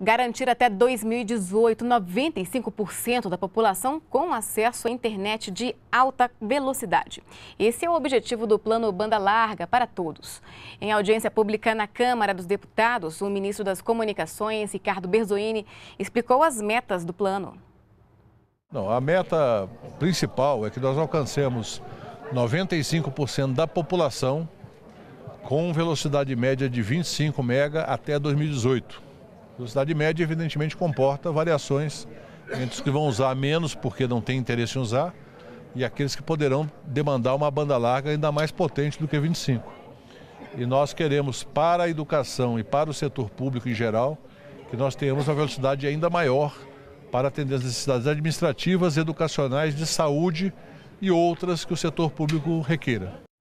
garantir até 2018 95% da população com acesso à internet de alta velocidade. Esse é o objetivo do plano Banda Larga para todos. Em audiência pública na Câmara dos Deputados, o ministro das Comunicações, Ricardo Berzoini, explicou as metas do plano. Não, a meta principal é que nós alcancemos 95% da população com velocidade média de 25 mega até 2018. Velocidade média, evidentemente, comporta variações entre os que vão usar menos porque não tem interesse em usar e aqueles que poderão demandar uma banda larga ainda mais potente do que 25. E nós queremos, para a educação e para o setor público em geral, que nós tenhamos uma velocidade ainda maior para atender as necessidades administrativas, educacionais, de saúde e outras que o setor público requeira.